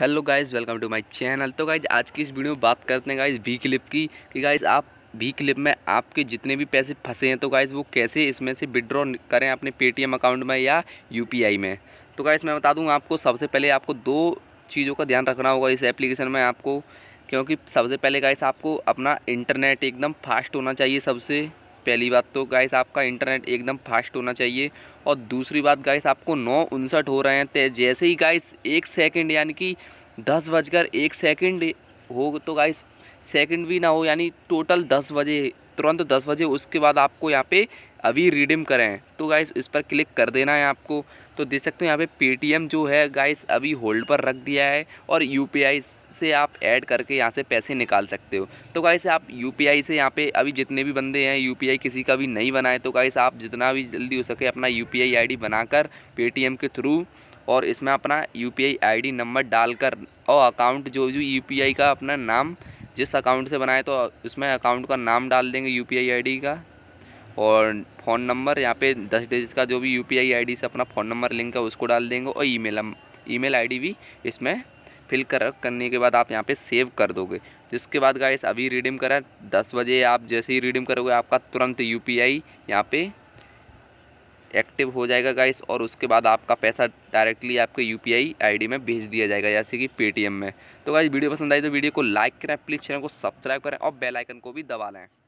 hello guys welcome to my channel तो guys आज की इस वीडियो में बात करते हैं गाइज वी क्लिप की कि गाइज आप वी क्लिप में आपके जितने भी पैसे फंसे हैं तो गाइज वो कैसे इसमें से विड्रॉ करें अपने पेटीएम अकाउंट में या यूपीआई में तो गाइज मैं बता दूँ आपको सबसे पहले आपको दो चीज़ों का ध्यान रखना होगा इस एप्लीकेशन में आपको क्योंकि सबसे पहले गाइस आपको अपना इंटरनेट एकदम फास्ट होना चाहिए सबसे पहली बात तो गाइस आपका इंटरनेट एकदम फास्ट होना चाहिए और दूसरी बात गाइस आपको नौ उनसठ हो रहे हैं जैसे ही गाइस एक सेकंड यानी कि दस बजकर एक सेकंड हो तो गाइस सेकंड भी ना हो यानी टोटल दस बजे तुरंत दस बजे उसके बाद आपको यहाँ पे अभी रिडीम करें तो गाइस इस पर क्लिक कर देना है आपको तो देख सकते हो यहाँ पे पेटीएम जो है गाइस अभी होल्ड पर रख दिया है और यूपीआई से आप ऐड करके यहाँ से पैसे निकाल सकते हो तो गाइस आप यूपीआई से यहाँ पे अभी जितने भी बंदे हैं यूपीआई किसी का भी नहीं बनाए तो गाइस आप जितना भी जल्दी हो सके अपना यू पी बनाकर पेटीएम के थ्रू और इसमें अपना यूपीआई आईडी नंबर डालकर और अकाउंट जो जो यू का अपना नाम जिस अकाउंट से बनाए तो उसमें अकाउंट का नाम डाल देंगे यू पी का और फ़ोन नंबर यहाँ पे दस डिजिट का जो भी यू पी आई से अपना फ़ोन नंबर लिंक है उसको डाल देंगे और ई मेल ई मेल भी इसमें फिल कर करने के बाद आप यहाँ पे सेव कर दोगे जिसके बाद गाइस अभी रिडीम करें दस बजे आप जैसे ही रिडीम करोगे आपका तुरंत यू पी आई यहाँ पर एक्टिव हो जाएगा गाइस और उसके बाद आपका पैसा डायरेक्टली आपके यू पी आई में भेज दिया जाएगा जैसे कि पेटीएम में तो गाइस वीडियो पसंद आई तो वीडियो को लाइक करें प्लीज़ चैनल को सब्सक्राइब करें और बेलाइकन को भी दबा लें